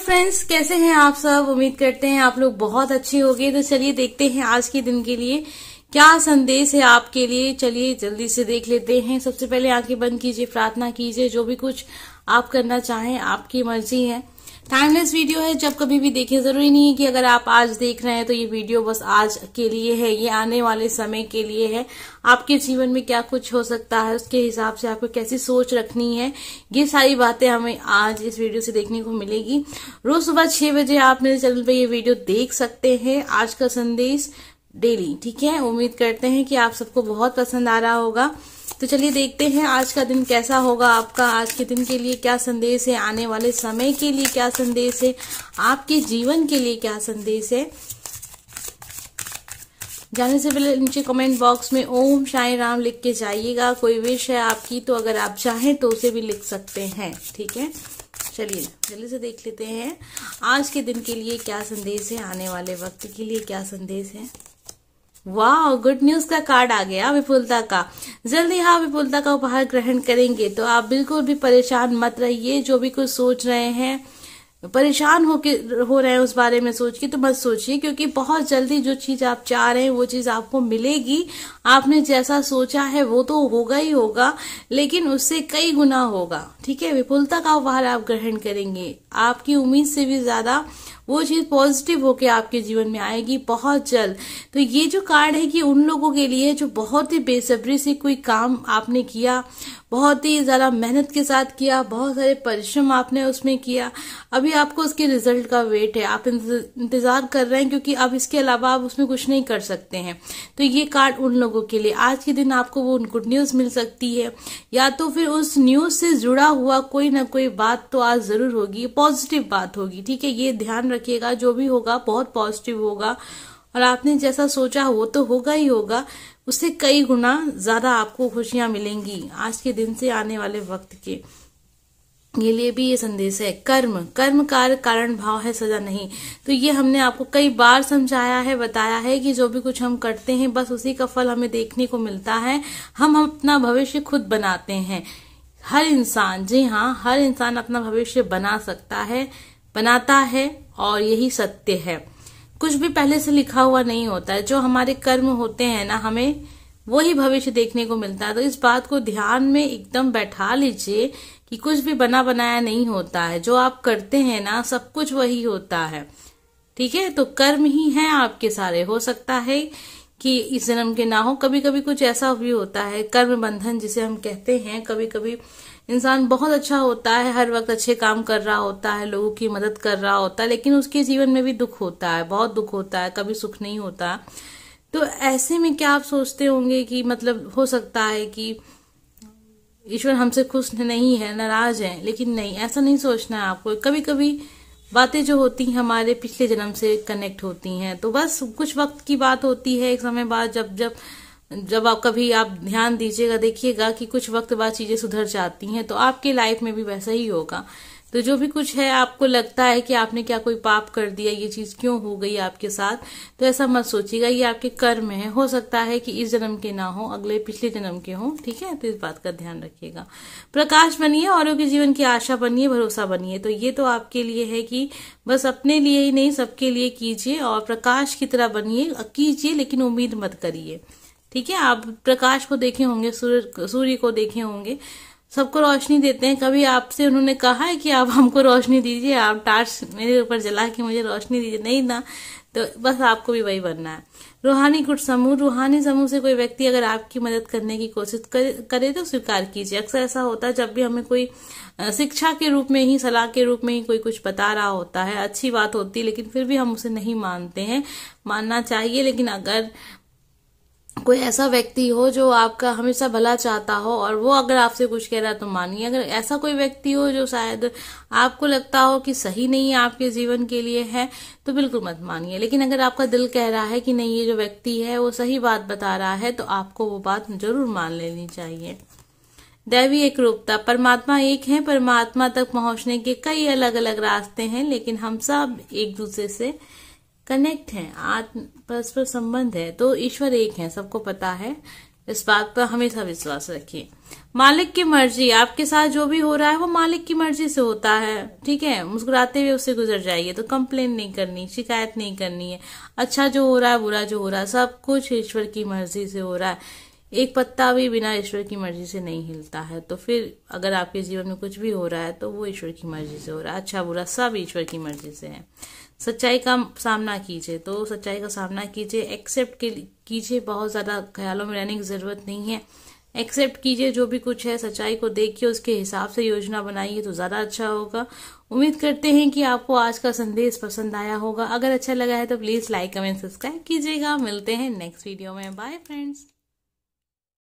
friends कैसे हैं आप सब उम्मीद करते हैं आप लोग बहुत अच्छे हो तो चलिए देखते हैं आज के दिन के लिए क्या संदेश है आपके लिए चलिए जल्दी से देख लेते हैं सबसे पहले आंखें बंद कीजिए प्रार्थना कीजिए जो भी कुछ आप करना चाहें आपकी मर्जी है टाइमलेस वीडियो है जब कभी भी देखे जरूरी नहीं है कि अगर आप आज देख रहे हैं तो ये वीडियो बस आज के लिए है ये आने वाले समय के लिए है आपके जीवन में क्या कुछ हो सकता है उसके हिसाब से आपको कैसी सोच रखनी है ये सारी बातें हमें आज इस वीडियो से देखने को मिलेगी रोज सुबह छह बजे आप मेरे चैनल पर ये वीडियो देख सकते हैं आज का संदेश डेली ठीक है उम्मीद करते हैं कि आप सबको बहुत पसंद आ रहा होगा तो चलिए देखते हैं आज का दिन कैसा होगा आपका आज के दिन के लिए क्या संदेश है आने वाले समय के लिए क्या संदेश है आपके जीवन के लिए क्या संदेश है जाने से पहले नीचे कमेंट बॉक्स में ओम शाही राम लिख के जाइएगा कोई विश है आपकी तो अगर आप चाहें तो उसे भी लिख सकते हैं ठीक है चलिए जल्दी से देख लेते हैं आज के दिन के लिए क्या संदेश है आने वाले वक्त के लिए क्या संदेश है वाह गुड न्यूज का कार्ड आ गया विपुलता का जल्दी हाँ विपुलता का उपहार ग्रहण करेंगे तो आप बिल्कुल भी परेशान मत रहिए जो भी कुछ सोच रहे हैं परेशान के हो रहे हैं उस बारे में सोच के तो मत सोचिए क्योंकि बहुत जल्दी जो चीज आप चाह रहे हैं वो चीज आपको मिलेगी आपने जैसा सोचा है वो तो होगा ही होगा लेकिन उससे कई गुना होगा ठीक है विपुलता का उपहार आप ग्रहण करेंगे आपकी उम्मीद से भी ज़्यादा वो चीज़ पॉजिटिव होके आपके जीवन में आएगी बहुत जल्द तो ये जो कार्ड है कि उन लोगों के लिए जो बहुत ही बेसब्री से कोई काम आपने किया बहुत ही ज़्यादा मेहनत के साथ किया बहुत सारे परिश्रम आपने उसमें किया अभी आपको उसके रिजल्ट का वेट है आप इंतज़ार कर रहे हैं क्योंकि अब इसके अलावा आप उसमें कुछ नहीं कर सकते हैं तो ये कार्ड उन लोगों के लिए आज के दिन आपको वो गुड न्यूज़ मिल सकती है या तो फिर उस न्यूज़ से जुड़ा हुआ कोई ना कोई बात तो आज ज़रूर होगी पॉजिटिव बात होगी ठीक है ये ध्यान रखिएगा जो भी होगा बहुत पॉजिटिव होगा और आपने जैसा सोचा वो तो होगा ही होगा उससे कई गुना ज्यादा आपको खुशियां मिलेंगी आज के दिन से आने वाले वक्त के ये लिए भी ये संदेश है कर्म कर्म कार्य कारण भाव है सजा नहीं तो ये हमने आपको कई बार समझाया है बताया है कि जो भी कुछ हम करते हैं बस उसी का फल हमें देखने को मिलता है हम अपना भविष्य खुद बनाते हैं हर इंसान जी हाँ हर इंसान अपना भविष्य बना सकता है बनाता है और यही सत्य है कुछ भी पहले से लिखा हुआ नहीं होता है जो हमारे कर्म होते हैं ना हमें वही भविष्य देखने को मिलता है तो इस बात को ध्यान में एकदम बैठा लीजिए कि कुछ भी बना बनाया नहीं होता है जो आप करते हैं ना सब कुछ वही होता है ठीक है तो कर्म ही है आपके सारे हो सकता है कि इस जन्म के ना हो कभी कभी कुछ ऐसा भी होता है कर्म बंधन जिसे हम कहते हैं कभी कभी इंसान बहुत अच्छा होता है हर वक्त अच्छे काम कर रहा होता है लोगों की मदद कर रहा होता है लेकिन उसके जीवन में भी दुख होता है बहुत दुख होता है कभी सुख नहीं होता तो ऐसे में क्या आप सोचते होंगे कि मतलब हो सकता है कि ईश्वर हमसे खुश नहीं है नाराज है लेकिन नहीं ऐसा नहीं सोचना है आपको कभी कभी बातें जो होती हैं हमारे पिछले जन्म से कनेक्ट होती हैं तो बस कुछ वक्त की बात होती है एक समय बाद जब जब जब आप कभी आप ध्यान दीजिएगा देखिएगा कि कुछ वक्त बाद चीजें सुधर जाती हैं तो आपके लाइफ में भी वैसा ही होगा तो जो भी कुछ है आपको लगता है कि आपने क्या कोई पाप कर दिया ये चीज क्यों हो गई आपके साथ तो ऐसा मत सोचिएगा ये आपके कर्म है हो सकता है कि इस जन्म के ना हो अगले पिछले जन्म के हो ठीक है तो इस बात का ध्यान रखिएगा प्रकाश बनिए औरों के जीवन की आशा बनिए भरोसा बनिए तो ये तो आपके लिए है कि बस अपने लिए ही नहीं सबके लिए कीजिए और प्रकाश की तरह बनिए कीजिए लेकिन उम्मीद मत करिए ठीक है आप प्रकाश को देखे होंगे सूर्य सूर्य को देखे होंगे सबको रोशनी देते हैं कभी आपसे उन्होंने कहा है कि आप हमको रोशनी दीजिए आप टार्च मेरे ऊपर जला के मुझे रोशनी दीजिए नहीं ना तो बस आपको भी वही बनना है रूहानी गुट समूह रूहानी समूह से कोई व्यक्ति अगर आपकी मदद करने की कोशिश करे तो स्वीकार कीजिए अक्सर ऐसा होता है जब भी हमें कोई शिक्षा के रूप में ही सलाह के रूप में ही कोई कुछ बता रहा होता है अच्छी बात होती है लेकिन फिर भी हम उसे नहीं मानते हैं मानना चाहिए लेकिन अगर कोई ऐसा व्यक्ति हो जो आपका हमेशा भला चाहता हो और वो अगर आपसे कुछ कह रहा है तो मानिए अगर ऐसा कोई व्यक्ति हो जो शायद आपको लगता हो कि सही नहीं है आपके जीवन के लिए है तो बिल्कुल मत मानिए लेकिन अगर आपका दिल कह रहा है कि नहीं ये जो व्यक्ति है वो सही बात बता रहा है तो आपको वो बात जरूर मान लेनी चाहिए दैवी एक रूपता परमात्मा एक है परमात्मा तक पहुंचने के कई अलग अलग रास्ते हैं लेकिन हम सब एक दूसरे से कनेक्ट हैं आत्म परस्पर संबंध है तो ईश्वर एक है सबको पता है इस बात पर हमेशा विश्वास रखिए मालिक की मर्जी आपके साथ जो भी हो रहा है वो मालिक की मर्जी से होता है ठीक है मुस्कुराते हुए उससे गुजर जाइए तो कंप्लेन नहीं करनी शिकायत नहीं करनी है अच्छा जो हो रहा है बुरा जो हो रहा है सब कुछ ईश्वर की मर्जी से हो रहा है एक पत्ता भी बिना ईश्वर की मर्जी से नहीं हिलता है तो फिर अगर आपके जीवन में कुछ भी हो रहा है तो वो ईश्वर की मर्जी से हो रहा है अच्छा बुरा सब ईश्वर की मर्जी से है सच्चाई का सामना कीजिए तो सच्चाई का सामना कीजिए एक्सेप्ट कीजिए बहुत ज़्यादा ख्यालों में रहने की ज़रूरत नहीं है एक्सेप्ट कीजिए जो भी कुछ है सच्चाई को देखिए उसके हिसाब से योजना बनाइए तो ज़्यादा अच्छा होगा उम्मीद करते हैं कि आपको आज का संदेश पसंद आया होगा अगर अच्छा लगा है तो प्लीज़ लाइक कमेंट सब्सक्राइब कीजिएगा मिलते हैं नेक्स्ट वीडियो में बाय फ्रेंड्स